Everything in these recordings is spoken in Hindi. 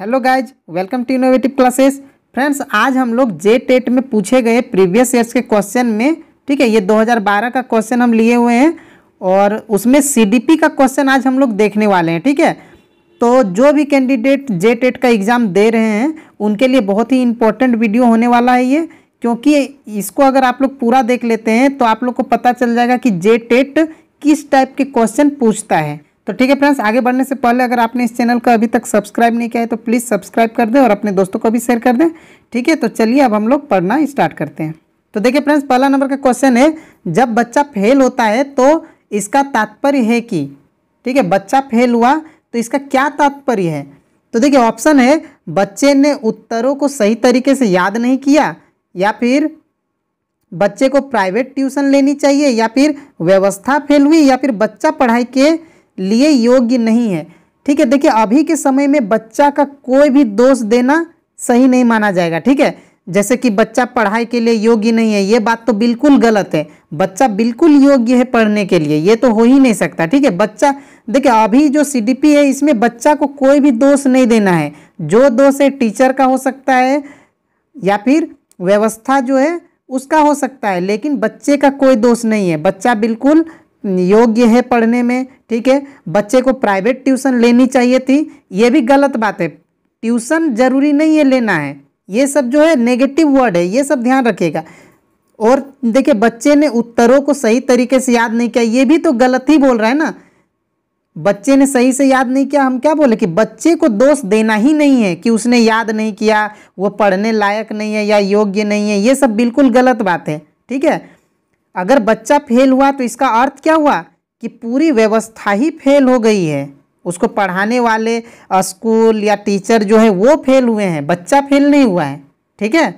hello guys welcome to innovative classes friends आज हम लोग जे टेट e में पूछे गए प्रीवियस ईयर्स के क्वेश्चन में ठीक है ये 2012 का क्वेश्चन हम लिए हुए हैं और उसमें सीडीपी का क्वेश्चन आज हम लोग देखने वाले हैं ठीक है तो जो भी कैंडिडेट जे टेट का एग्ज़ाम दे रहे हैं उनके लिए बहुत ही इंपॉर्टेंट वीडियो होने वाला है ये क्योंकि इसको अगर आप लोग पूरा देख लेते हैं तो आप लोग को पता चल जाएगा कि जे टेट e किस टाइप के क्वेश्चन पूछता है तो ठीक है फ्रेंड्स आगे बढ़ने से पहले अगर आपने इस चैनल को अभी तक सब्सक्राइब नहीं किया है तो प्लीज़ सब्सक्राइब कर दें और अपने दोस्तों को भी शेयर कर दें ठीक है तो चलिए अब हम लोग पढ़ना स्टार्ट करते हैं तो देखिए फ्रेंड्स पहला नंबर का क्वेश्चन है जब बच्चा फेल होता है तो इसका तात्पर्य है कि ठीक है बच्चा फेल हुआ तो इसका क्या तात्पर्य है तो देखिए ऑप्शन है बच्चे ने उत्तरों को सही तरीके से याद नहीं किया या फिर बच्चे को प्राइवेट ट्यूशन लेनी चाहिए या फिर व्यवस्था फेल हुई या फिर बच्चा पढ़ाई के लिए योग्य नहीं है ठीक है देखिए अभी के समय में बच्चा का कोई भी दोष देना सही नहीं माना जाएगा ठीक है जैसे कि बच्चा पढ़ाई के लिए योग्य नहीं है ये बात तो बिल्कुल गलत है बच्चा बिल्कुल योग्य है पढ़ने के लिए ये तो हो ही नहीं सकता ठीक है बच्चा देखिए अभी जो सीडीपी है इसमें बच्चा को कोई भी दोष नहीं देना है जो दोष है टीचर का हो सकता है या फिर व्यवस्था जो है उसका हो सकता है लेकिन बच्चे का कोई दोष नहीं है बच्चा बिल्कुल योग्य है पढ़ने में ठीक है बच्चे को प्राइवेट ट्यूशन लेनी चाहिए थी ये भी गलत बात है ट्यूशन जरूरी नहीं है लेना है ये सब जो है नेगेटिव वर्ड है ये सब ध्यान रखिएगा और देखिए बच्चे ने उत्तरों को सही तरीके से याद नहीं किया ये भी तो गलत ही बोल रहा है ना बच्चे ने सही से याद नहीं किया हम क्या बोले कि बच्चे को दोष देना ही नहीं है कि उसने याद नहीं किया वो पढ़ने लायक नहीं है या योग्य नहीं है ये सब बिल्कुल गलत बात है ठीक है अगर बच्चा फेल हुआ तो इसका अर्थ क्या हुआ कि पूरी व्यवस्था ही फेल हो गई है उसको पढ़ाने वाले स्कूल या टीचर जो है वो फेल हुए हैं बच्चा फेल नहीं हुआ है ठीक है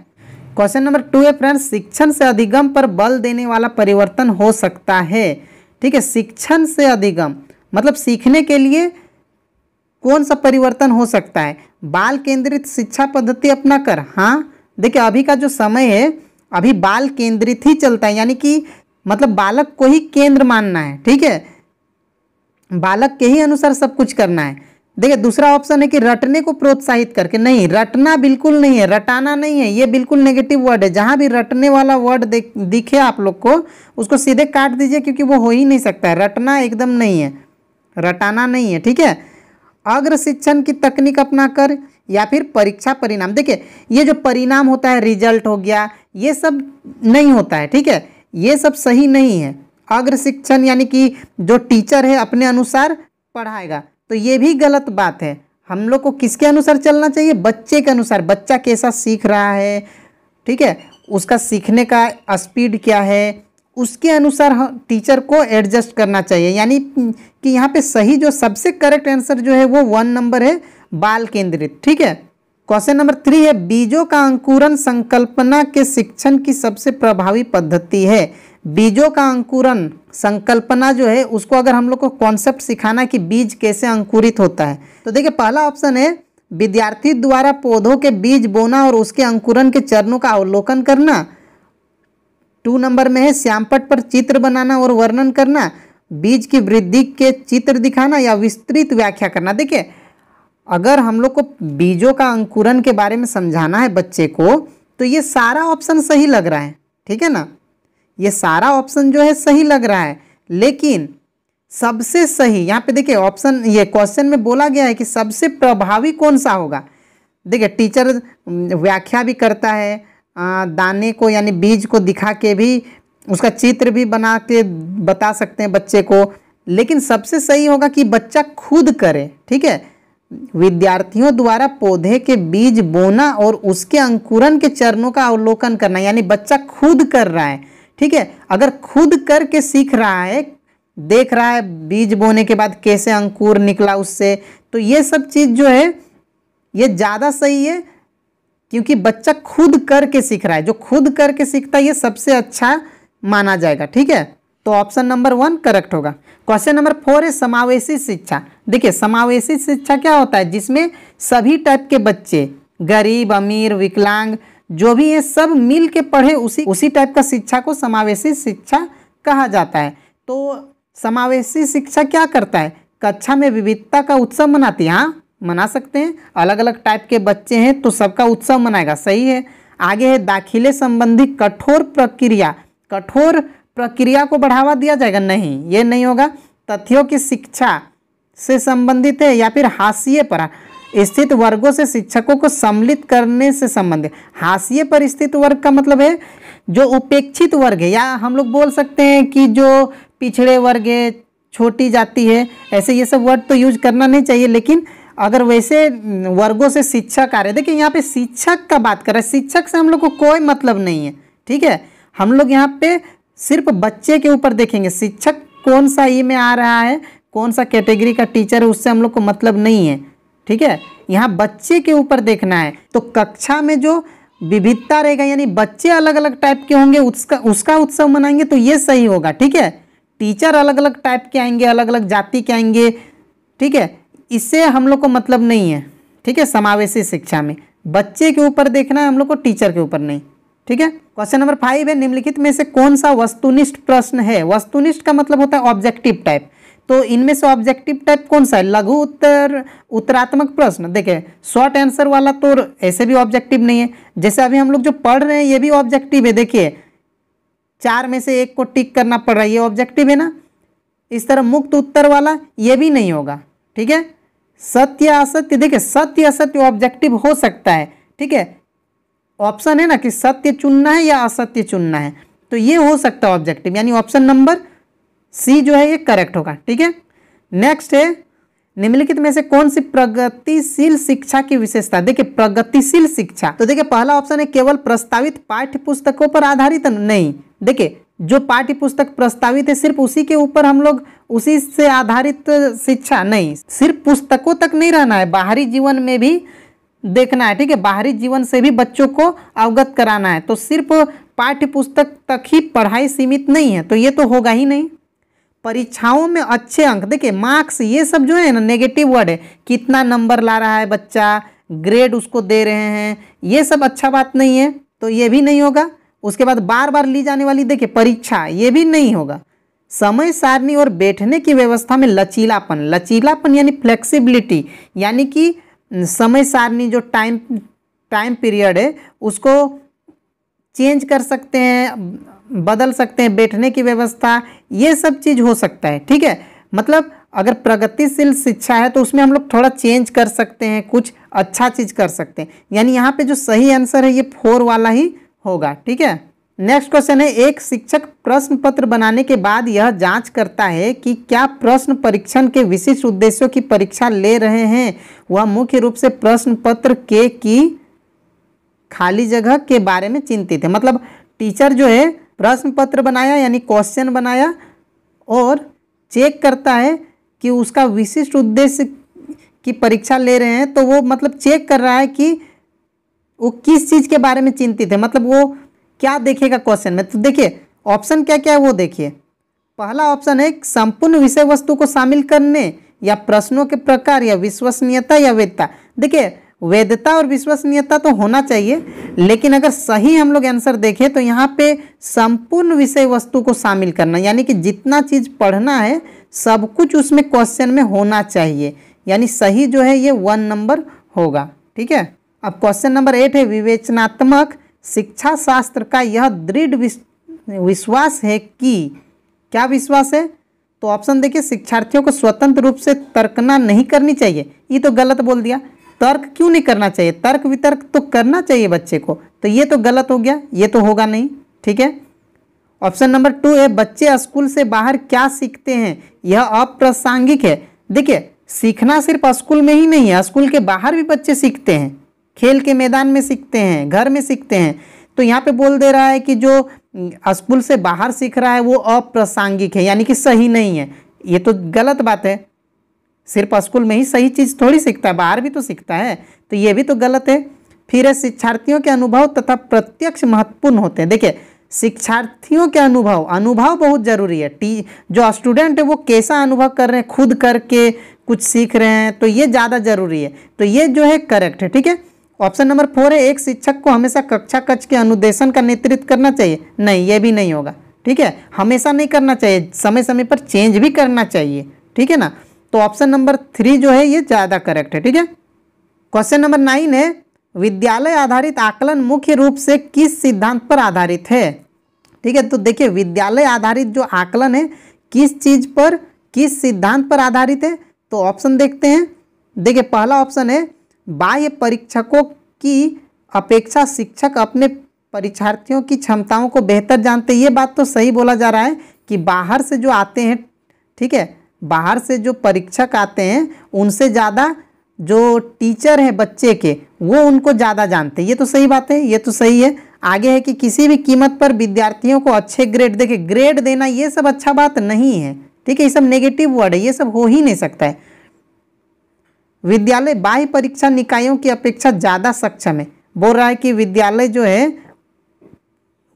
क्वेश्चन नंबर टू है फ्रेंड्स शिक्षण से अधिगम पर बल देने वाला परिवर्तन हो सकता है ठीक है शिक्षण से अधिगम मतलब सीखने के लिए कौन सा परिवर्तन हो सकता है बाल केंद्रित शिक्षा पद्धति अपना कर हाँ देखिए अभी का जो समय है अभी बाल केंद्रित ही चलता है यानी कि मतलब बालक को ही केंद्र मानना है ठीक है बालक के ही अनुसार सब कुछ करना है देखिए दूसरा ऑप्शन है कि रटने को प्रोत्साहित करके नहीं रटना बिल्कुल नहीं है रटाना नहीं है ये बिल्कुल नेगेटिव वर्ड है जहाँ भी रटने वाला वर्ड दिखे आप लोग को उसको सीधे काट दीजिए क्योंकि वो हो ही नहीं सकता है रटना एकदम नहीं है रटाना नहीं है ठीक है अग्र शिक्षण की तकनीक अपना कर या फिर परीक्षा परिणाम देखिए ये जो परिणाम होता है रिजल्ट हो गया ये सब नहीं होता है ठीक है ये सब सही नहीं है अग्र शिक्षण यानी कि जो टीचर है अपने अनुसार पढ़ाएगा तो ये भी गलत बात है हम लोग को किसके अनुसार चलना चाहिए बच्चे के अनुसार बच्चा कैसा सीख रहा है ठीक है उसका सीखने का स्पीड क्या है उसके अनुसार टीचर को एडजस्ट करना चाहिए यानी कि यहाँ पे सही जो सबसे करेक्ट आंसर जो है वो वन नंबर है बाल केंद्रित ठीक है क्वेश्चन नंबर थ्री है बीजों का अंकुरन संकल्पना के शिक्षण की सबसे प्रभावी पद्धति है बीजों का अंकुरन संकल्पना जो है उसको अगर हम लोग को कॉन्सेप्ट सिखाना कि बीज कैसे अंकुरित होता है तो देखिए पहला ऑप्शन है विद्यार्थी द्वारा पौधों के बीज बोना और उसके अंकुरन के चरणों का अवलोकन करना टू नंबर में है श्यामपट पर चित्र बनाना और वर्णन करना बीज की वृद्धि के चित्र दिखाना या विस्तृत व्याख्या करना देखिये अगर हम लोग को बीजों का अंकुरन के बारे में समझाना है बच्चे को तो ये सारा ऑप्शन सही लग रहा है ठीक है ना ये सारा ऑप्शन जो है सही लग रहा है लेकिन सबसे सही यहाँ पे देखिए ऑप्शन ये क्वेश्चन में बोला गया है कि सबसे प्रभावी कौन सा होगा देखिए टीचर व्याख्या भी करता है दाने को यानी बीज को दिखा के भी उसका चित्र भी बना के बता सकते हैं बच्चे को लेकिन सबसे सही होगा कि बच्चा खुद करे ठीक है विद्यार्थियों द्वारा पौधे के बीज बोना और उसके अंकुरन के चरणों का अवलोकन करना यानी बच्चा खुद कर रहा है ठीक है अगर खुद करके सीख रहा है देख रहा है बीज बोने के बाद कैसे अंकुर निकला उससे तो ये सब चीज़ जो है ये ज़्यादा सही है क्योंकि बच्चा खुद करके सीख रहा है जो खुद करके सीखता है ये सबसे अच्छा माना जाएगा ठीक है तो ऑप्शन नंबर वन करेक्ट होगा क्वेश्चन नंबर फोर है समावेशी शिक्षा देखिए समावेशी शिक्षा क्या होता है जिसमें सभी टाइप के बच्चे गरीब अमीर विकलांग जो भी है सब मिल के पढ़े उसी उसी टाइप का शिक्षा को समावेशी शिक्षा कहा जाता है तो समावेशी शिक्षा क्या करता है कक्षा में विविधता का उत्सव मनाती है हाँ मना सकते हैं अलग अलग टाइप के बच्चे हैं तो सबका उत्सव मनाएगा सही है आगे है दाखिले संबंधी कठोर प्रक्रिया कठोर प्रक्रिया को बढ़ावा दिया जाएगा नहीं ये नहीं होगा तथ्यों की शिक्षा से संबंधित है या फिर हाशिए पर स्थित वर्गों से शिक्षकों को सम्मिलित करने से संबंधित हाशिए पर स्थित वर्ग का मतलब है जो उपेक्षित वर्ग है या हम लोग बोल सकते हैं कि जो पिछड़े वर्ग है छोटी जाति है ऐसे ये सब वर्ड तो यूज करना नहीं चाहिए लेकिन अगर वैसे वर्गों से शिक्षक आ रहे देखिए यहाँ पे शिक्षक का बात कर रहे हैं शिक्षक से हम लोग को कोई मतलब नहीं है ठीक है हम लोग यहाँ पे सिर्फ बच्चे के ऊपर देखेंगे शिक्षक कौन सा ई e में आ रहा है कौन सा कैटेगरी का टीचर है उससे हम लोग को मतलब नहीं है ठीक है यहाँ बच्चे के ऊपर देखना है तो कक्षा में जो विविधता रहेगा यानी बच्चे अलग अलग टाइप के होंगे उसका उसका उत्सव मनाएंगे तो ये सही होगा ठीक है टीचर अलग अलग टाइप के आएंगे अलग अलग जाति के आएंगे ठीक है इससे हम लोग को मतलब नहीं है ठीक है समावेशी शिक्षा में बच्चे के ऊपर देखना है हम लोग को टीचर के ऊपर नहीं ठीक है क्वेश्चन नंबर फाइव है निम्नलिखित में से कौन सा वस्तुनिष्ठ प्रश्न है वस्तुनिष्ठ का मतलब होता है ऑब्जेक्टिव टाइप तो इनमें से ऑब्जेक्टिव टाइप कौन सा है लघु उत्तर उत्तरात्मक प्रश्न देखे शॉर्ट आंसर वाला तो ऐसे भी ऑब्जेक्टिव नहीं है जैसे अभी हम लोग जो पढ़ रहे हैं ये भी ऑब्जेक्टिव है देखिए चार में से एक को टिक करना पड़ रहा है ये ऑब्जेक्टिव है ना इस तरह मुक्त उत्तर वाला ये भी नहीं होगा ठीक है सत्य असत्य देखिए सत्य असत्य ऑब्जेक्टिव हो सकता है ठीक है ऑप्शन है ना कि सत्य चुनना है या असत्य चुनना है तो ये हो सकता है ऑब्जेक्टिव यानी ऑप्शन नंबर सी जो है ये करेक्ट होगा ठीक है नेक्स्ट है निम्नलिखित में से कौन सी प्रगतिशील शिक्षा की विशेषता देखिए प्रगतिशील शिक्षा तो देखिए पहला ऑप्शन है केवल प्रस्तावित पाठ्य पुस्तकों पर आधारित नहीं देखिए जो पाठ्य पुस्तक प्रस्तावित है सिर्फ उसी के ऊपर हम लोग उसी से आधारित शिक्षा नहीं सिर्फ पुस्तकों तक नहीं रहना है बाहरी जीवन में भी देखना है ठीक है बाहरी जीवन से भी बच्चों को अवगत कराना है तो सिर्फ पाठ्य पुस्तक तक ही पढ़ाई सीमित नहीं है तो ये तो होगा ही नहीं परीक्षाओं में अच्छे अंक देखिए मार्क्स ये सब जो है ना नेगेटिव वर्ड है कितना नंबर ला रहा है बच्चा ग्रेड उसको दे रहे हैं ये सब अच्छा बात नहीं है तो ये भी नहीं होगा उसके बाद बार बार ली जाने वाली देखिए परीक्षा ये भी नहीं होगा समय सारणी और बैठने की व्यवस्था में लचीलापन लचीलापन यानी फ्लेक्सिबिलिटी यानी कि समय सारणी जो टाइम टाइम पीरियड है उसको चेंज कर सकते हैं बदल सकते हैं बैठने की व्यवस्था ये सब चीज़ हो सकता है ठीक है मतलब अगर प्रगतिशील शिक्षा है तो उसमें हम लोग थोड़ा चेंज कर सकते हैं कुछ अच्छा चीज़ कर सकते हैं यानी यहाँ पे जो सही आंसर है ये फोर वाला ही होगा ठीक है नेक्स्ट क्वेश्चन है एक शिक्षक प्रश्न पत्र बनाने के बाद यह जांच करता है कि क्या प्रश्न परीक्षण के विशिष्ट उद्देश्यों की परीक्षा ले रहे हैं वह मुख्य रूप से प्रश्न पत्र के की खाली जगह के बारे में चिंतित है मतलब टीचर जो है प्रश्न पत्र बनाया यानी क्वेश्चन बनाया और चेक करता है कि उसका विशिष्ट उद्देश्य की परीक्षा ले रहे हैं तो वो मतलब चेक कर रहा है कि वो किस चीज़ के बारे में चिंतित है मतलब वो क्या देखेगा क्वेश्चन में तो देखिए ऑप्शन क्या क्या है वो देखिए पहला ऑप्शन है संपूर्ण विषय वस्तु को शामिल करने या प्रश्नों के प्रकार या विश्वसनीयता या वेदता देखिए वेदता और विश्वसनीयता तो होना चाहिए लेकिन अगर सही हम लोग आंसर देखें तो यहाँ पे संपूर्ण विषय वस्तु को शामिल करना यानी कि जितना चीज़ पढ़ना है सब कुछ उसमें क्वेश्चन में होना चाहिए यानी सही जो है ये वन नंबर होगा ठीक है अब क्वेश्चन नंबर एट है विवेचनात्मक शिक्षा शास्त्र का यह दृढ़ विश्वास है कि क्या विश्वास है तो ऑप्शन देखिए शिक्षार्थियों को स्वतंत्र रूप से तर्कना नहीं करनी चाहिए ये तो गलत बोल दिया तर्क क्यों नहीं करना चाहिए तर्क वितर्क तो करना चाहिए बच्चे को तो ये तो गलत हो गया ये तो होगा नहीं ठीक है ऑप्शन नंबर टू है बच्चे स्कूल से बाहर क्या सीखते हैं यह अप्रासंगिक है देखिए सीखना सिर्फ स्कूल में ही नहीं है स्कूल के बाहर भी बच्चे सीखते हैं खेल के मैदान में सीखते हैं घर में सीखते हैं तो यहाँ पे बोल दे रहा है कि जो स्कूल से बाहर सीख रहा है वो अप्रासंगिक है यानी कि सही नहीं है ये तो गलत बात है सिर्फ स्कूल में ही सही चीज़ थोड़ी सीखता है बाहर भी तो सीखता है तो ये भी तो गलत है फिर है शिक्षार्थियों के अनुभव तथा प्रत्यक्ष महत्वपूर्ण होते हैं देखिए शिक्षार्थियों के अनुभव अनुभव बहुत जरूरी है टी जो स्टूडेंट है वो कैसा अनुभव कर रहे हैं खुद करके कुछ सीख रहे हैं तो ये ज़्यादा जरूरी है तो ये जो है करेक्ट है ठीक है ऑप्शन नंबर फोर है एक शिक्षक को हमेशा कक्षा कक्ष के अनुदेशन का नेतृत्व करना चाहिए नहीं ये भी नहीं होगा ठीक है हमेशा नहीं करना चाहिए समय समय पर चेंज भी करना चाहिए ठीक है ना तो ऑप्शन नंबर थ्री जो है ये ज़्यादा करेक्ट है ठीक है क्वेश्चन नंबर नाइन है विद्यालय आधारित आकलन मुख्य रूप से किस सिद्धांत पर आधारित है ठीक है तो देखिए विद्यालय आधारित जो आकलन है किस चीज़ पर किस सिद्धांत पर आधारित है तो ऑप्शन देखते हैं देखिए पहला ऑप्शन है बाह्य परीक्षकों की अपेक्षा शिक्षक अपने परीक्षार्थियों की क्षमताओं को बेहतर जानते ये बात तो सही बोला जा रहा है कि बाहर से जो आते हैं ठीक है बाहर से जो परीक्षक आते हैं उनसे ज़्यादा जो टीचर हैं बच्चे के वो उनको ज़्यादा जानते हैं ये तो सही बात है ये तो सही है आगे है कि किसी भी कीमत पर विद्यार्थियों को अच्छे ग्रेड देके ग्रेड देना ये सब अच्छा बात नहीं है ठीक है ये सब नेगेटिव वर्ड है ये सब हो ही नहीं सकता है विद्यालय बाह्य परीक्षा निकायों की अपेक्षा ज़्यादा सक्षम है बोल रहा है कि विद्यालय जो है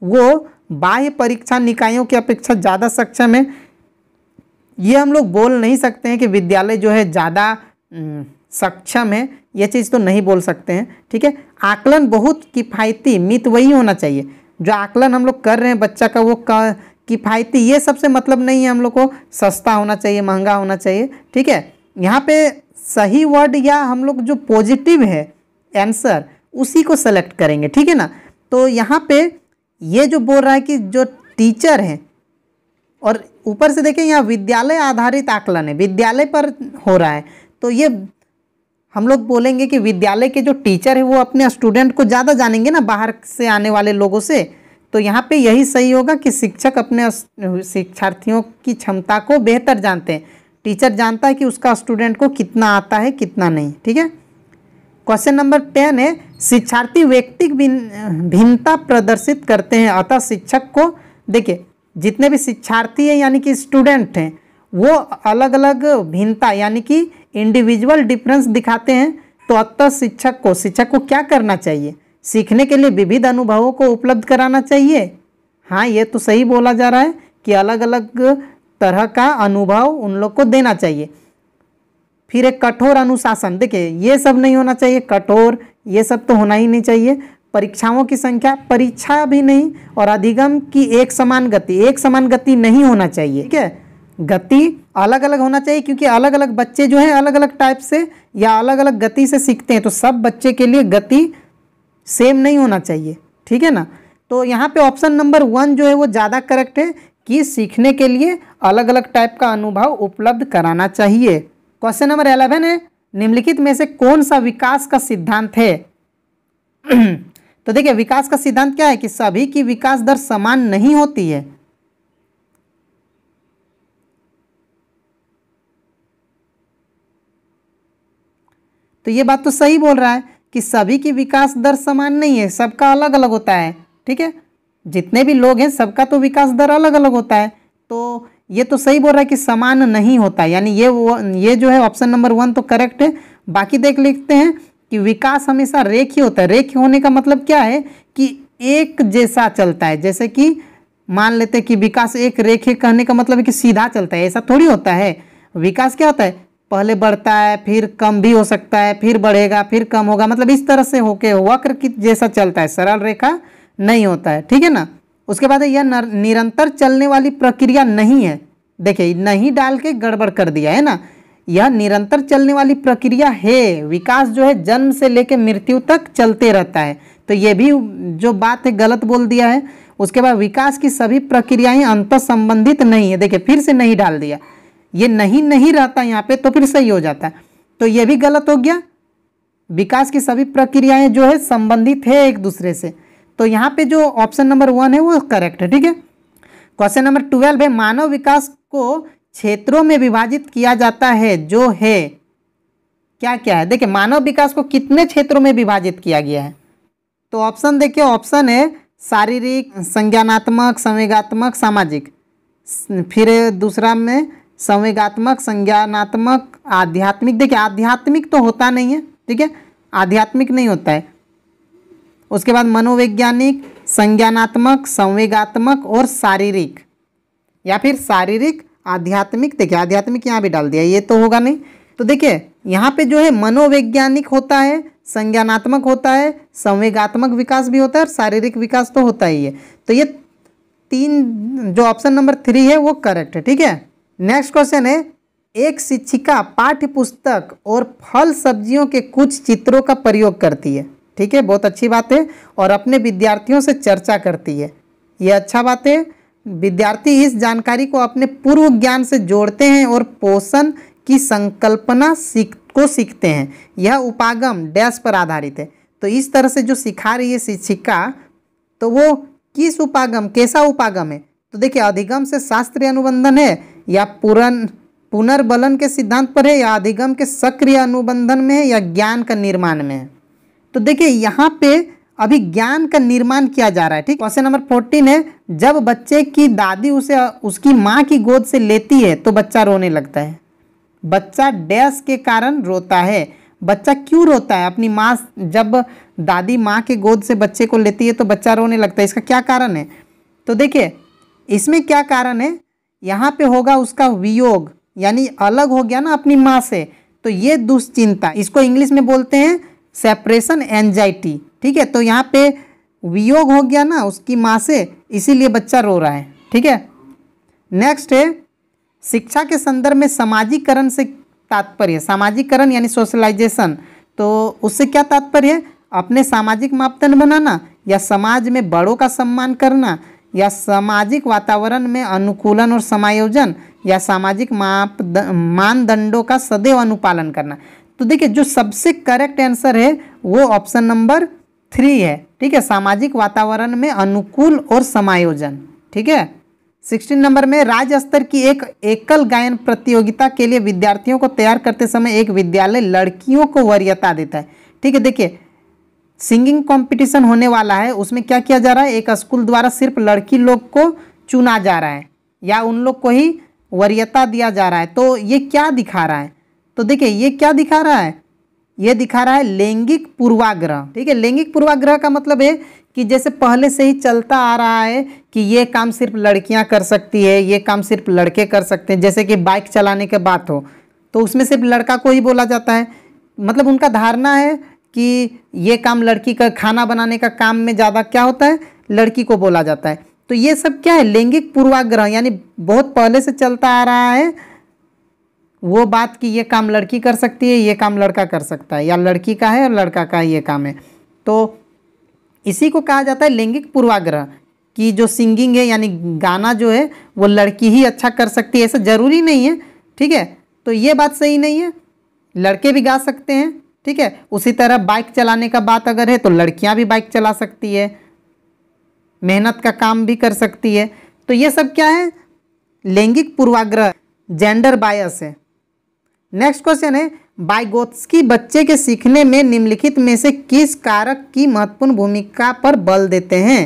वो बाह्य परीक्षा निकायों की अपेक्षा ज़्यादा सक्षम है ये हम लोग बोल नहीं सकते हैं कि विद्यालय जो है ज़्यादा सक्षम है यह चीज़ तो नहीं बोल सकते हैं ठीक है आकलन बहुत किफ़ायती मित वही होना चाहिए जो आकलन हम लोग कर रहे हैं बच्चा का वो किफ़ायती ये सबसे मतलब नहीं है हम लोग को सस्ता होना चाहिए महंगा होना चाहिए ठीक है यहाँ पे सही वर्ड या हम लोग जो पॉजिटिव है आंसर उसी को सेलेक्ट करेंगे ठीक है ना तो यहाँ पे ये जो बोल रहा है कि जो टीचर हैं और ऊपर से देखें यहाँ विद्यालय आधारित आकलन है विद्यालय पर हो रहा है तो ये हम लोग बोलेंगे कि विद्यालय के जो टीचर है वो अपने स्टूडेंट को ज़्यादा जानेंगे ना बाहर से आने वाले लोगों से तो यहाँ पे यही सही होगा कि शिक्षक अपने शिक्षार्थियों की क्षमता को बेहतर जानते हैं टीचर जानता है कि उसका स्टूडेंट को कितना आता है कितना नहीं ठीक है क्वेश्चन नंबर टेन है शिक्षार्थी व्यक्तिक भिन्नता प्रदर्शित करते हैं अतः शिक्षक को देखिए जितने भी शिक्षार्थी हैं यानी कि स्टूडेंट हैं वो अलग अलग भिन्नता यानी कि इंडिविजुअल डिफरेंस दिखाते हैं तो अतः शिक्षक को शिक्षक को क्या करना चाहिए सीखने के लिए विविध अनुभवों को उपलब्ध कराना चाहिए हाँ ये तो सही बोला जा रहा है कि अलग अलग तरह का अनुभव उन लोग को देना चाहिए फिर एक कठोर अनुशासन देखिए ये सब नहीं होना चाहिए कठोर ये सब तो होना ही नहीं चाहिए परीक्षाओं की संख्या परीक्षा भी नहीं और अधिगम की एक समान गति एक समान गति नहीं होना चाहिए ठीक है गति अलग अलग होना चाहिए क्योंकि अलग अलग बच्चे जो हैं अलग अलग टाइप से या अलग अलग गति से सीखते हैं तो सब बच्चे के लिए गति सेम नहीं होना चाहिए ठीक है ना तो यहाँ पे ऑप्शन नंबर वन जो है वो ज़्यादा करेक्ट है कि सीखने के लिए अलग अलग टाइप का अनुभव उपलब्ध कराना चाहिए क्वेश्चन नंबर एलेवन है निम्नलिखित में से कौन सा विकास का सिद्धांत है तो देखिए विकास का सिद्धांत क्या है कि सभी की विकास दर समान नहीं होती है तो ये बात तो सही बोल रहा है कि सभी की विकास दर समान नहीं है सबका अलग अलग होता है ठीक है जितने भी लोग हैं सबका तो विकास दर अलग अलग होता है तो ये तो सही बोल रहा है कि समान नहीं होता यानी ये वो ये जो है ऑप्शन नंबर वन तो करेक्ट है बाकी देख लिखते हैं कि विकास हमेशा रेख ही होता है रेख होने का मतलब क्या है कि एक जैसा चलता है जैसे कि मान लेते हैं कि विकास एक रेखे कहने का मतलब है कि सीधा चलता है ऐसा थोड़ी होता है विकास क्या होता है पहले बढ़ता है फिर कम भी हो सकता है फिर बढ़ेगा फिर कम होगा मतलब इस तरह से होके वक्र की जैसा चलता है सरल रेखा नहीं होता है ठीक है ना उसके बाद यह निरंतर चलने वाली प्रक्रिया नहीं है देखिए नहीं डाल के गड़बड़ कर दिया है ना यह निरंतर चलने वाली प्रक्रिया है विकास जो है जन्म से लेकर मृत्यु तक चलते रहता है तो ये भी जो बात है गलत बोल दिया है उसके बाद विकास की सभी प्रक्रियाएं अंत संबंधित नहीं है देखिए फिर से नहीं डाल दिया ये नहीं नहीं रहता यहाँ पे तो फिर सही हो जाता है तो ये भी गलत हो गया विकास की सभी प्रक्रियाएं जो है संबंधित है एक दूसरे से तो यहाँ पे जो ऑप्शन नंबर वन है वो करेक्ट है ठीक है क्वेश्चन नंबर ट्वेल्व है मानव विकास को क्षेत्रों में विभाजित किया जाता है जो है क्या क्या है देखिए मानव विकास को कितने क्षेत्रों में विभाजित किया गया है तो ऑप्शन देखिए ऑप्शन है शारीरिक संज्ञानात्मक संवेगात्मक सामाजिक फिर दूसरा में संवेगात्मक संज्ञानात्मक आध्यात्मिक देखिए आध्यात्मिक तो होता नहीं है ठीक है आध्यात्मिक नहीं होता है उसके बाद मनोवैज्ञानिक संज्ञानात्मक संवेगात्मक और शारीरिक या फिर शारीरिक आध्यात्मिक देखिए आध्यात्मिक यहाँ भी डाल दिया ये तो होगा नहीं तो देखिए यहाँ पे जो है मनोवैज्ञानिक होता है संज्ञानात्मक होता है संवेगात्मक विकास भी होता है और शारीरिक विकास तो होता ही है तो ये तीन जो ऑप्शन नंबर थ्री है वो करेक्ट है ठीक है नेक्स्ट क्वेश्चन है एक शिक्षिका पाठ्य पुस्तक और फल सब्जियों के कुछ चित्रों का प्रयोग करती है ठीक है बहुत अच्छी बात है और अपने विद्यार्थियों से चर्चा करती है ये अच्छा बात है विद्यार्थी इस जानकारी को अपने पूर्व ज्ञान से जोड़ते हैं और पोषण की संकल्पना सीख को सीखते हैं यह उपागम डैश पर आधारित है तो इस तरह से जो सिखा रही है शिक्षिका तो वो किस उपागम कैसा उपागम है तो देखिए अधिगम से शास्त्रीय अनुबंधन है या पुरन पुनर्बलन के सिद्धांत पर है या अधिगम के सक्रिय अनुबंधन में है या ज्ञान का निर्माण में है तो देखिए यहाँ पे अभी ज्ञान का निर्माण किया जा रहा है ठीक क्वेश्चन नंबर फोर्टीन है जब बच्चे की दादी उसे उसकी माँ की गोद से लेती है तो बच्चा रोने लगता है बच्चा डैश के कारण रोता है बच्चा क्यों रोता है अपनी माँ जब दादी माँ के गोद से बच्चे को लेती है तो बच्चा रोने लगता है इसका क्या कारण है तो देखिए इसमें क्या कारण है यहाँ पे होगा उसका वियोग यानी अलग हो गया ना अपनी माँ से तो ये दुश्चिंता इसको इंग्लिश में बोलते हैं सेपरेशन एनजाइटी ठीक है तो यहाँ पे वियोग हो गया ना उसकी माँ से इसीलिए बच्चा रो रहा है ठीक है नेक्स्ट है शिक्षा के संदर्भ में सामाजिकरण से तात्पर्य सामाजिकरण यानी सोशलाइजेशन तो उससे क्या तात्पर्य है अपने सामाजिक मापदंड बनाना या समाज में बड़ों का सम्मान करना या सामाजिक वातावरण में अनुकूलन और समायोजन या सामाजिक माप मानदंडों का सदैव अनुपालन करना तो देखिए जो सबसे करेक्ट आंसर है वो ऑप्शन नंबर थ्री है ठीक है सामाजिक वातावरण में अनुकूल और समायोजन ठीक है सिक्सटीन नंबर में राज्य स्तर की एक एकल गायन प्रतियोगिता के लिए विद्यार्थियों को तैयार करते समय एक विद्यालय लड़कियों को वरीयता देता है ठीक है देखिए सिंगिंग कंपटीशन होने वाला है उसमें क्या किया जा रहा है एक स्कूल द्वारा सिर्फ लड़की लोग को चुना जा रहा है या उन लोग को ही वरीयता दिया जा रहा है तो ये क्या दिखा रहा है तो देखिए ये क्या दिखा रहा है ये दिखा रहा है लैंगिक पूर्वाग्रह ठीक है लैंगिक पूर्वाग्रह का मतलब है कि जैसे पहले से ही चलता आ रहा है कि ये काम सिर्फ लड़कियां कर सकती है ये काम सिर्फ लड़के कर सकते हैं जैसे कि बाइक चलाने के बात हो तो उसमें सिर्फ लड़का को ही बोला जाता है मतलब उनका धारणा है कि ये काम लड़की का खाना बनाने का काम में ज़्यादा क्या होता है लड़की को बोला जाता है तो ये सब क्या है लैंगिक पूर्वाग्रह यानी बहुत पहले से चलता आ रहा है वो बात कि ये काम लड़की कर सकती है ये काम लड़का कर सकता है या लड़की का है और लड़का का ये काम है तो इसी को कहा जाता है लैंगिक पूर्वाग्रह कि जो सिंगिंग है यानी गाना जो है वो लड़की ही अच्छा कर सकती है ऐसा ज़रूरी नहीं है ठीक है तो ये बात सही नहीं है लड़के भी गा सकते हैं ठीक है उसी तरह बाइक चलाने का बात अगर है तो लड़कियां भी बाइक चला सकती है मेहनत का काम भी कर सकती है तो ये सब क्या है लैंगिक पूर्वाग्रह जेंडर बायस है नेक्स्ट क्वेश्चन है बाइगोत्स्की बच्चे के सीखने में निम्नलिखित में से किस कारक की महत्वपूर्ण भूमिका पर बल देते हैं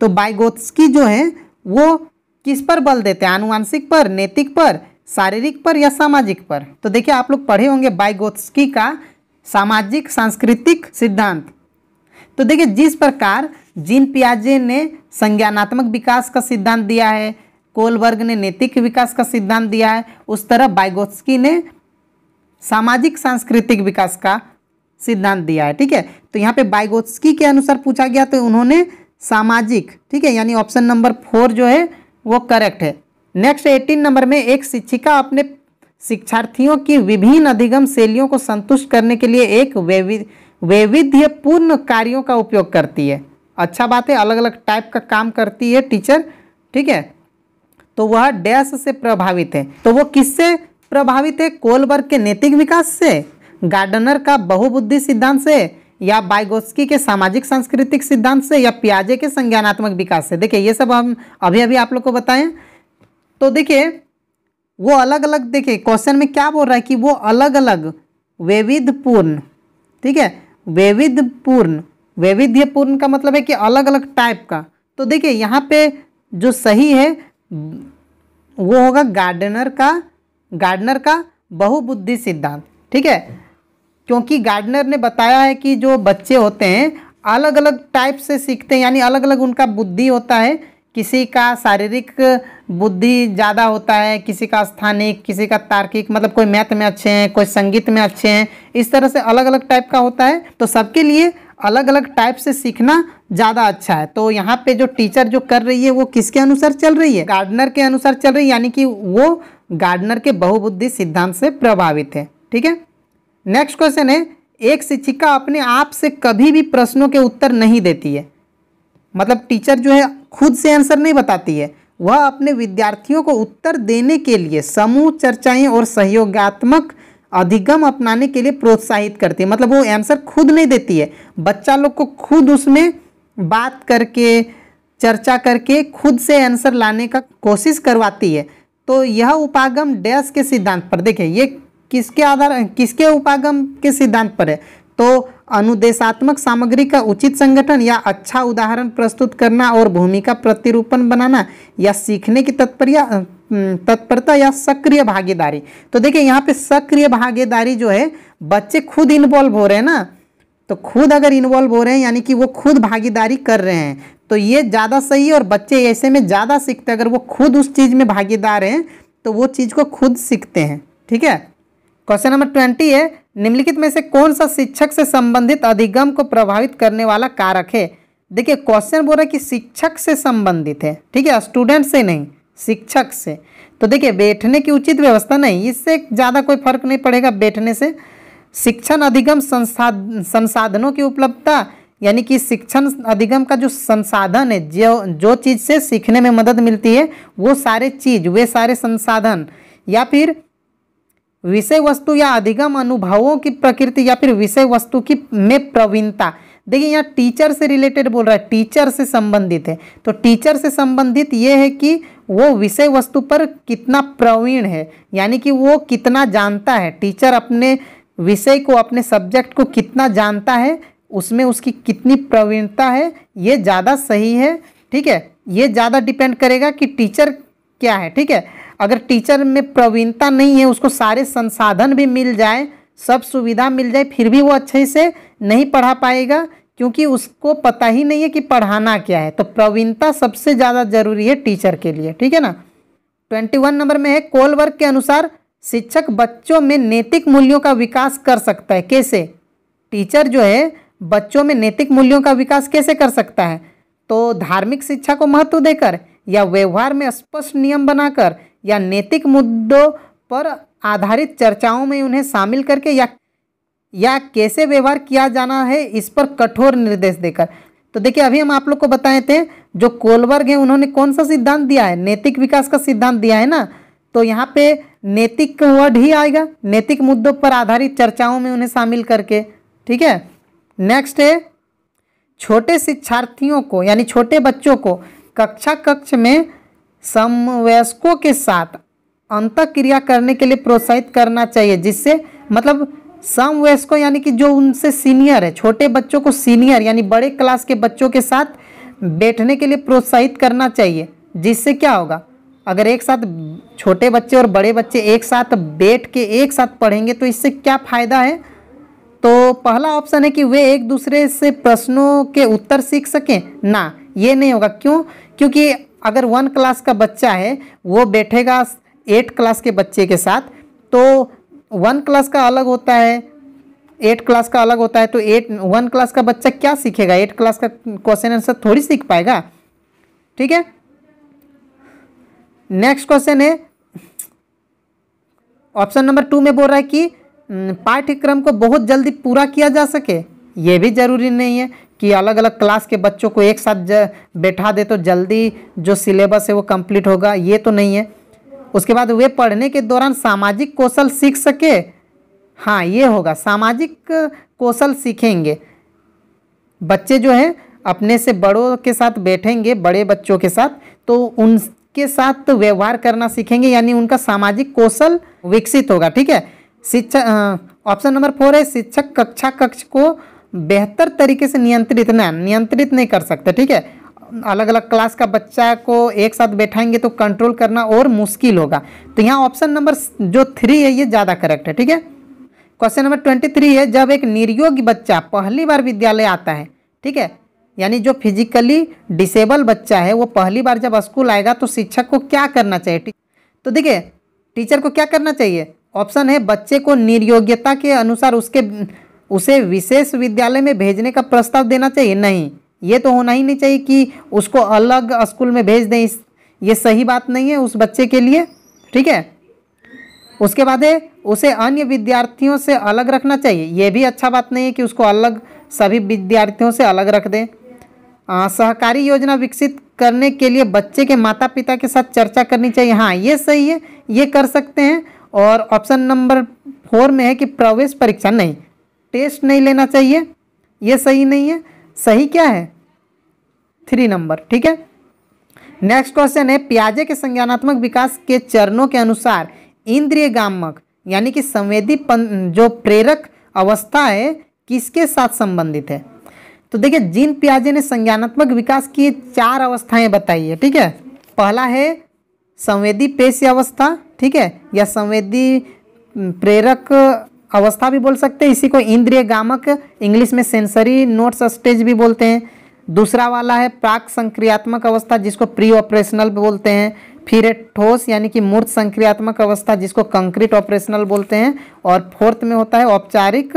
तो बाइगोत्स्की जो है वो किस पर बल देते हैं आनुवांशिक पर नैतिक पर शारीरिक पर या सामाजिक पर तो देखिए आप लोग पढ़े होंगे बाइगोत्स्की का सामाजिक सांस्कृतिक सिद्धांत तो देखिए जिस प्रकार जीन पियाजे ने संज्ञानात्मक विकास का सिद्धांत दिया है कोलबर्ग ने नैतिक विकास का सिद्धांत दिया है उस तरह बाइगोत्स्की ने सामाजिक सांस्कृतिक विकास का सिद्धांत दिया है ठीक है तो यहाँ पे बाइगोत्स्की के अनुसार पूछा गया तो उन्होंने सामाजिक ठीक है यानी ऑप्शन नंबर फोर जो है वो करेक्ट है नेक्स्ट एटीन नंबर में एक शिक्षिका अपने शिक्षार्थियों की विभिन्न अधिगम शैलियों को संतुष्ट करने के लिए एक वैवि वैविध्यपूर्ण कार्यों का उपयोग करती है अच्छा बात है अलग अलग टाइप का काम करती है टीचर ठीक है तो वह डैश से प्रभावित है तो वो किससे प्रभावित है कोलबर्ग के नैतिक विकास से गार्डनर का बहुबुद्धि सिद्धांत से या बाइगोस्की के सामाजिक सांस्कृतिक सिद्धांत से या पियाजे के संज्ञानात्मक विकास से देखिए ये सब हम अभी अभी आप लोग को बताएं तो देखिए वो अलग अलग देखिए क्वेश्चन में क्या बोल रहा है कि वो अलग अलग वैविध्यपूर्ण ठीक है वैविध्यपूर्ण वैविध्यपूर्ण का मतलब है कि अलग अलग टाइप का तो देखिए यहाँ पे जो सही है वो होगा गार्डनर का गार्डनर का बहुबुद्धि सिद्धांत ठीक है क्योंकि गार्डनर ने बताया है कि जो बच्चे होते हैं अलग अलग टाइप से सीखते हैं यानी अलग अलग उनका बुद्धि होता है किसी का शारीरिक बुद्धि ज़्यादा होता है किसी का स्थानिक किसी का तार्किक मतलब कोई मैथ में अच्छे हैं कोई संगीत में अच्छे हैं इस तरह से अलग अलग टाइप का होता है तो सबके लिए अलग अलग टाइप से सीखना ज़्यादा अच्छा है तो यहाँ पे जो टीचर जो कर रही है वो किसके अनुसार चल रही है गार्डनर के अनुसार चल रही है यानी कि वो गार्डनर के बहुबुद्धि सिद्धांत से प्रभावित है ठीक है नेक्स्ट क्वेश्चन है एक शिक्षिका अपने आप से कभी भी प्रश्नों के उत्तर नहीं देती है मतलब टीचर जो है खुद से आंसर नहीं बताती है वह अपने विद्यार्थियों को उत्तर देने के लिए समूह चर्चाएं और सहयोगात्मक अधिगम अपनाने के लिए प्रोत्साहित करती है मतलब वो आंसर खुद नहीं देती है बच्चा लोग को खुद उसमें बात करके चर्चा करके खुद से आंसर लाने का कोशिश करवाती है तो यह उपागम डैश के सिद्धांत पर देखिए ये किसके आधार किसके उपागम के सिद्धांत पर है तो अनुदेशात्मक सामग्री का उचित संगठन या अच्छा उदाहरण प्रस्तुत करना और भूमिका प्रतिरूपण बनाना या सीखने की तत्परिया तत्परता या सक्रिय भागीदारी तो देखिए यहाँ पे सक्रिय भागीदारी जो है बच्चे खुद इन्वॉल्व हो रहे हैं ना तो खुद अगर इन्वॉल्व हो रहे हैं यानी कि वो खुद भागीदारी कर रहे हैं तो ये ज़्यादा सही है और बच्चे ऐसे में ज़्यादा सीखते हैं अगर वो खुद उस चीज़ में भागीदार हैं तो वो चीज़ को खुद सीखते हैं ठीक है क्वेश्चन नंबर ट्वेंटी है निम्नलिखित में से कौन सा शिक्षक से संबंधित अधिगम को प्रभावित करने वाला कारक है देखिए क्वेश्चन बोल रहा है कि शिक्षक से संबंधित है ठीक है स्टूडेंट से नहीं शिक्षक से तो देखिए बैठने की उचित व्यवस्था नहीं इससे ज़्यादा कोई फर्क नहीं पड़ेगा बैठने से शिक्षण अधिगम संसाध संसाधनों की उपलब्धता यानी कि शिक्षण अधिगम का जो संसाधन है जो जो चीज़ से सीखने में मदद मिलती है वो सारे चीज़ वे सारे संसाधन या फिर विषय वस्तु या अधिगम अनुभवों की प्रकृति या फिर विषय वस्तु की में प्रवीणता देखिए यहाँ टीचर से रिलेटेड बोल रहा है टीचर से संबंधित है तो टीचर से संबंधित ये है कि वो विषय वस्तु पर कितना प्रवीण है यानी कि वो कितना जानता है टीचर अपने विषय को अपने सब्जेक्ट को कितना जानता है उसमें उसकी कितनी प्रवीणता है ये ज़्यादा सही है ठीक है ये ज़्यादा डिपेंड करेगा कि टीचर क्या है ठीक है अगर टीचर में प्रवीणता नहीं है उसको सारे संसाधन भी मिल जाए सब सुविधा मिल जाए फिर भी वो अच्छे से नहीं पढ़ा पाएगा क्योंकि उसको पता ही नहीं है कि पढ़ाना क्या है तो प्रवीणता सबसे ज़्यादा जरूरी है टीचर के लिए ठीक है ना ट्वेंटी वन नंबर में है कोल वर्क के अनुसार शिक्षक बच्चों में नैतिक मूल्यों का विकास कर सकता है कैसे टीचर जो है बच्चों में नैतिक मूल्यों का विकास कैसे कर सकता है तो धार्मिक शिक्षा को महत्व देकर या व्यवहार में स्पष्ट नियम बनाकर या नैतिक मुद्दों पर आधारित चर्चाओं में उन्हें शामिल करके या या कैसे व्यवहार किया जाना है इस पर कठोर निर्देश देकर तो देखिए अभी हम आप लोग को बताए थे जो कोलवर्ग हैं उन्होंने कौन सा सिद्धांत दिया है नैतिक विकास का सिद्धांत दिया है ना तो यहाँ पे नैतिक वर्ड ही आएगा नैतिक मुद्दों पर आधारित चर्चाओं में उन्हें शामिल करके ठीक है नेक्स्ट है छोटे शिक्षार्थियों को यानी छोटे बच्चों को कक्षा कक्ष में समवयस्कों के साथ अंत क्रिया करने के लिए प्रोत्साहित करना चाहिए जिससे मतलब समवयस्कों यानी कि जो उनसे सीनियर है छोटे बच्चों को सीनियर यानी बड़े क्लास के बच्चों के साथ बैठने के लिए प्रोत्साहित करना चाहिए जिससे क्या होगा अगर एक साथ छोटे बच्चे और बड़े बच्चे एक साथ बैठ के एक साथ पढ़ेंगे तो इससे क्या फ़ायदा है तो पहला ऑप्शन है कि वे एक दूसरे से प्रश्नों के उत्तर सीख सकें ना ये नहीं होगा क्यों क्योंकि अगर वन क्लास का बच्चा है वो बैठेगा एट क्लास के बच्चे के साथ तो वन क्लास का अलग होता है एट क्लास का अलग होता है तो एट वन क्लास का बच्चा क्या सीखेगा एट क्लास का क्वेश्चन आंसर थोड़ी सीख पाएगा ठीक है नेक्स्ट क्वेश्चन है ऑप्शन नंबर टू में बोल रहा है कि पाठ्यक्रम को बहुत जल्दी पूरा किया जा सके ये भी जरूरी नहीं है कि अलग अलग क्लास के बच्चों को एक साथ बैठा दे तो जल्दी जो सिलेबस है वो कंप्लीट होगा ये तो नहीं है उसके बाद वे पढ़ने के दौरान सामाजिक कौशल सीख सके हाँ ये होगा सामाजिक कौशल सीखेंगे बच्चे जो हैं अपने से बड़ों के साथ बैठेंगे बड़े बच्चों के साथ तो उन के साथ तो व्यवहार करना सीखेंगे यानी उनका सामाजिक कौशल विकसित होगा ठीक है शिक्षा ऑप्शन नंबर फोर है शिक्षक कक्षा कक्ष को बेहतर तरीके से नियंत्रित ना नियंत्रित नहीं कर सकते ठीक है अलग अलग क्लास का बच्चा को एक साथ बैठाएंगे तो कंट्रोल करना और मुश्किल होगा तो यहाँ ऑप्शन नंबर जो थ्री है ये ज़्यादा करेक्ट है ठीक है क्वेश्चन नंबर ट्वेंटी थ्री है जब एक निर्योगी बच्चा पहली बार विद्यालय आता है ठीक है यानी जो फिजिकली डिसेबल बच्चा है वो पहली बार जब स्कूल आएगा तो शिक्षक को क्या करना चाहिए तो देखिए टीचर को क्या करना चाहिए ऑप्शन है बच्चे को निर्योग्यता के अनुसार उसके उसे विशेष विद्यालय में भेजने का प्रस्ताव देना चाहिए नहीं ये तो होना ही नहीं चाहिए कि उसको अलग स्कूल में भेज दें ये सही बात नहीं है उस बच्चे के लिए ठीक है उसके बाद है उसे अन्य विद्यार्थियों से अलग रखना चाहिए ये भी अच्छा बात नहीं है कि उसको अलग सभी विद्यार्थियों से अलग रख दें सहकारी योजना विकसित करने के लिए बच्चे के माता पिता के साथ चर्चा करनी चाहिए हाँ ये सही है ये कर सकते हैं और ऑप्शन नंबर फोर में है कि प्रवेश परीक्षा नहीं टेस्ट नहीं लेना चाहिए ये सही नहीं है सही क्या है थ्री नंबर ठीक है नेक्स्ट क्वेश्चन है प्याजे के संज्ञानात्मक विकास के चरणों के अनुसार इंद्रिय गामक यानी कि संवेदी जो प्रेरक अवस्था है किसके साथ संबंधित है तो देखिए जीन पियाजे ने संज्ञानात्मक विकास की चार अवस्थाएं बताई है ठीक है पहला है संवेदी पेशी अवस्था ठीक है या संवेदी प्रेरक अवस्था भी बोल सकते हैं इसी को इंद्रिय गामक इंग्लिश में सेंसरी नोट्स स्टेज भी बोलते हैं दूसरा वाला है प्राक संक्रियात्मक अवस्था जिसको प्री ऑपरेशनल बोलते हैं फिर है ठोस यानी कि मूर्त संक्रियात्मक अवस्था जिसको कंक्रीट ऑपरेशनल बोलते हैं और फोर्थ में होता है औपचारिक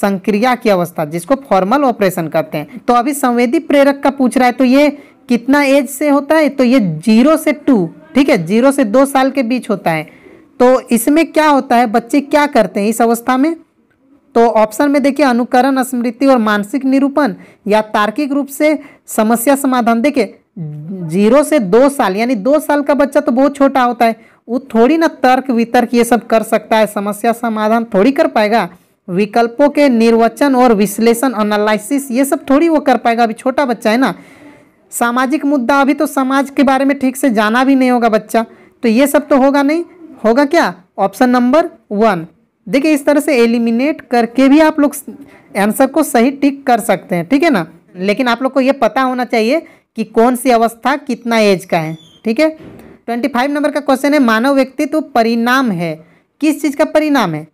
संक्रिया की अवस्था जिसको फॉर्मल ऑपरेशन कहते हैं तो अभी संवेदी प्रेरक का पूछ रहा है तो ये कितना एज से होता है तो ये जीरो से टू ठीक है जीरो से दो साल के बीच होता है तो इसमें क्या होता है बच्चे क्या करते हैं इस अवस्था में तो ऑप्शन में देखिए अनुकरण स्मृति और मानसिक निरूपण या तार्किक रूप से समस्या समाधान देखिए जीरो से दो साल यानी दो साल का बच्चा तो बहुत छोटा होता है वो थोड़ी ना तर्क वितर्क ये सब कर सकता है समस्या समाधान थोड़ी कर पाएगा विकल्पों के निर्वचन और विश्लेषण एनालिसिस ये सब थोड़ी वो कर पाएगा अभी छोटा बच्चा है ना सामाजिक मुद्दा अभी तो समाज के बारे में ठीक से जाना भी नहीं होगा बच्चा तो ये सब तो होगा नहीं होगा क्या ऑप्शन नंबर वन देखिए इस तरह से एलिमिनेट करके भी आप लोग आंसर को सही टिक कर सकते हैं ठीक है ना लेकिन आप लोग को ये पता होना चाहिए कि कौन सी अवस्था कितना एज का है ठीक है ट्वेंटी फाइव नंबर का क्वेश्चन है मानव व्यक्तित्व परिणाम है किस चीज़ का परिणाम है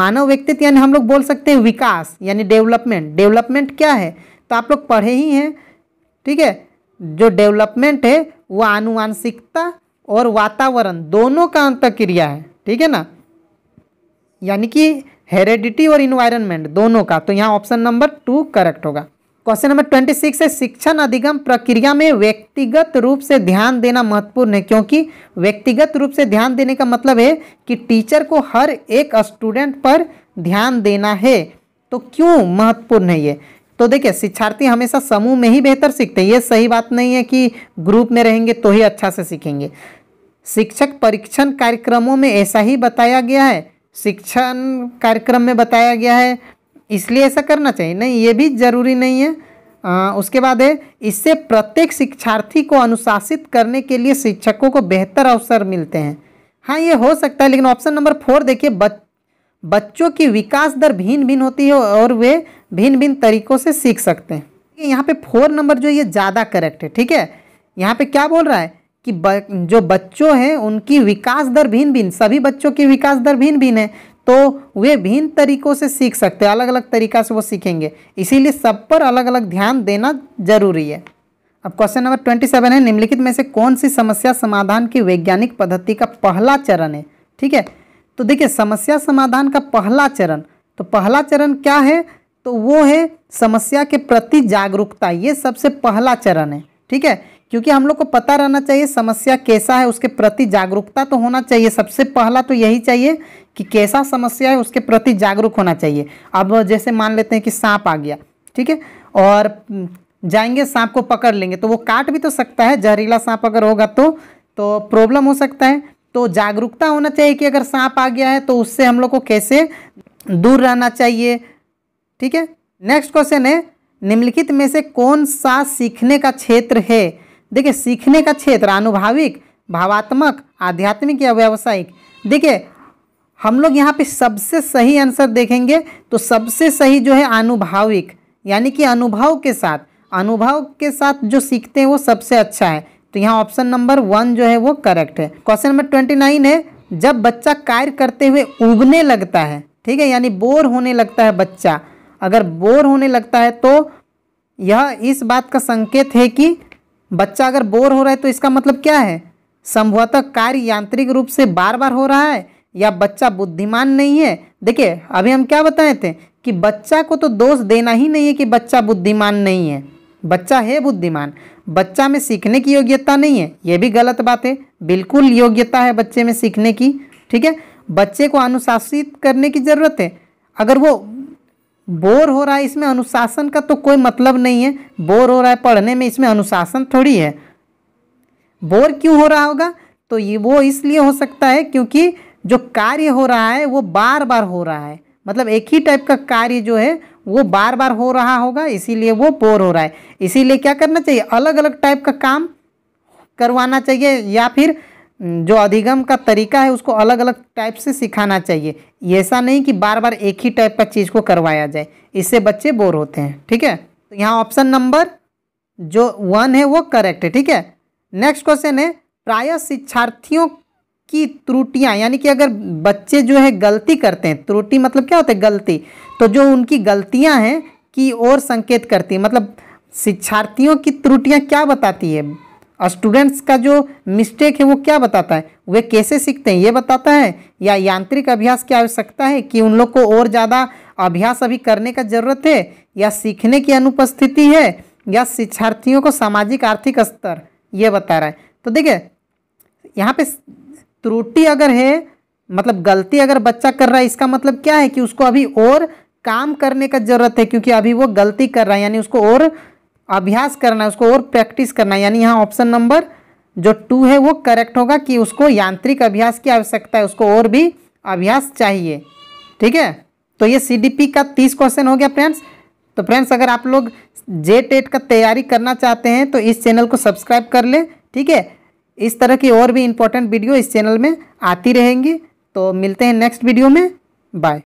मानव व्यक्तित्व यानी हम लोग बोल सकते हैं विकास यानी डेवलपमेंट डेवलपमेंट क्या है तो आप लोग पढ़े ही हैं ठीक है जो डेवलपमेंट है वो आनुवांशिकता और वातावरण दोनों का अंत क्रिया है ठीक है ना यानी कि हेरेडिटी और इन्वायरमेंट दोनों का तो यहाँ ऑप्शन नंबर टू करेक्ट होगा क्वेश्चन नंबर ट्वेंटी सिक्स है शिक्षण अधिगम प्रक्रिया में व्यक्तिगत रूप से ध्यान देना महत्वपूर्ण है क्योंकि व्यक्तिगत रूप से ध्यान देने का मतलब है कि टीचर को हर एक स्टूडेंट पर ध्यान देना है तो क्यों महत्वपूर्ण है ये तो देखिए शिक्षार्थी हमेशा समूह में ही बेहतर सीखते हैं ये सही बात नहीं है कि ग्रुप में रहेंगे तो ही अच्छा से सीखेंगे शिक्षक परीक्षण कार्यक्रमों में ऐसा ही बताया गया है शिक्षण कार्यक्रम में बताया गया है इसलिए ऐसा करना चाहिए नहीं ये भी जरूरी नहीं है आ, उसके बाद है इससे प्रत्येक शिक्षार्थी को अनुशासित करने के लिए शिक्षकों को बेहतर अवसर मिलते हैं हाँ ये हो सकता है लेकिन ऑप्शन नंबर फोर देखिए बच बच्चों की विकास दर भिन्न भिन्न होती है और वे भिन्न भिन्न तरीकों से सीख सकते हैं यहाँ पे फोर नंबर जो ये ज़्यादा करेक्ट है ठीक है यहाँ पे क्या बोल रहा है कि ब, जो बच्चों हैं उनकी विकास दर भिन्न भिन्न सभी बच्चों की विकास दर भिन्न भिन्न है तो वे भिन्न तरीकों से सीख सकते हैं अलग अलग तरीका से वो सीखेंगे इसीलिए सब पर अलग अलग ध्यान देना जरूरी है अब क्वेश्चन नंबर ट्वेंटी सेवन है निम्नलिखित में से कौन सी समस्या समाधान की वैज्ञानिक पद्धति का पहला चरण है ठीक है तो देखिए समस्या समाधान का पहला चरण तो पहला चरण क्या है तो वो है समस्या के प्रति जागरूकता ये सबसे पहला चरण है ठीक है क्योंकि हम लोग को पता रहना चाहिए समस्या कैसा है उसके प्रति जागरूकता तो होना चाहिए सबसे पहला तो यही चाहिए कि कैसा समस्या है उसके प्रति जागरूक होना चाहिए अब जैसे मान लेते हैं कि सांप आ गया ठीक है और जाएंगे सांप को पकड़ लेंगे तो वो काट भी तो सकता है जहरीला सांप अगर होगा तो तो प्रॉब्लम हो सकता है तो जागरूकता होना चाहिए कि अगर सांप आ गया है तो उससे हम लोग को कैसे दूर रहना चाहिए ठीक है नेक्स्ट क्वेश्चन है निम्नलिखित में से कौन सा सीखने का क्षेत्र है देखिए सीखने का क्षेत्र आनुभाविक भावात्मक आध्यात्मिक या व्यावसायिक देखिए हम लोग यहाँ पे सबसे सही आंसर देखेंगे तो सबसे सही जो है अनुभाविक यानी कि अनुभव के साथ अनुभव के साथ जो सीखते हैं वो सबसे अच्छा है तो यहाँ ऑप्शन नंबर वन जो है वो करेक्ट है क्वेश्चन नंबर ट्वेंटी नाइन है जब बच्चा कार्य करते हुए उगने लगता है ठीक है यानी बोर होने लगता है बच्चा अगर बोर होने लगता है तो यह इस बात का संकेत है कि बच्चा अगर बोर हो रहा है तो इसका मतलब क्या है संभवतः कार्य यांत्रिक रूप से बार बार हो रहा है या बच्चा बुद्धिमान नहीं है देखिए अभी हम क्या बताए थे कि बच्चा को तो दोष देना ही नहीं है कि बच्चा बुद्धिमान नहीं है बच्चा है बुद्धिमान बच्चा में सीखने की योग्यता नहीं है यह भी गलत बात है बिल्कुल योग्यता है बच्चे में सीखने की ठीक है बच्चे को अनुशासित करने की ज़रूरत है अगर वो बोर हो रहा है इसमें अनुशासन का तो कोई मतलब नहीं है बोर हो रहा है पढ़ने में इसमें अनुशासन थोड़ी है बोर क्यों हो रहा होगा तो ये वो इसलिए हो सकता है क्योंकि जो कार्य हो रहा है वो बार बार हो रहा है मतलब एक ही टाइप का कार्य जो है वो बार बार हो रहा होगा इसीलिए वो बोर हो रहा है इसीलिए क्या करना चाहिए अलग अलग टाइप का काम करवाना चाहिए या फिर जो अधिगम का तरीका है उसको अलग अलग टाइप से सिखाना चाहिए ऐसा नहीं कि बार बार एक ही टाइप का चीज़ को करवाया जाए इससे बच्चे बोर होते हैं ठीक है तो यहाँ ऑप्शन नंबर जो वन है वो करेक्ट है ठीक है नेक्स्ट क्वेश्चन है प्रायः शिक्षार्थियों की त्रुटियां यानी कि अगर बच्चे जो है गलती करते हैं त्रुटि मतलब क्या होता है गलती तो जो उनकी गलतियां हैं की ओर संकेत करती है मतलब शिक्षार्थियों की त्रुटियां क्या बताती है स्टूडेंट्स का जो मिस्टेक है वो क्या बताता है वे कैसे सीखते हैं ये बताता है या यांत्रिक अभ्यास की आवश्यकता है कि उन लोग को और ज़्यादा अभ्यास अभी करने का ज़रूरत है या सीखने की अनुपस्थिति है या शिक्षार्थियों को सामाजिक आर्थिक स्तर ये बता रहा है तो देखिए यहाँ पे त्रुटि अगर है मतलब गलती अगर बच्चा कर रहा है इसका मतलब क्या है कि उसको अभी और काम करने का जरूरत है क्योंकि अभी वो गलती कर रहा है यानी उसको और अभ्यास करना है उसको और प्रैक्टिस करना है यानी यहाँ ऑप्शन नंबर जो टू है वो करेक्ट होगा कि उसको यांत्रिक अभ्यास की आवश्यकता है उसको और भी अभ्यास चाहिए ठीक है तो ये सी का तीस क्वेश्चन हो गया फ्रेंड्स तो फ्रेंड्स अगर आप लोग जे टेट का तैयारी करना चाहते हैं तो इस चैनल को सब्सक्राइब कर लें ठीक है इस तरह की और भी इम्पोर्टेंट वीडियो इस चैनल में आती रहेंगी तो मिलते हैं नेक्स्ट वीडियो में बाय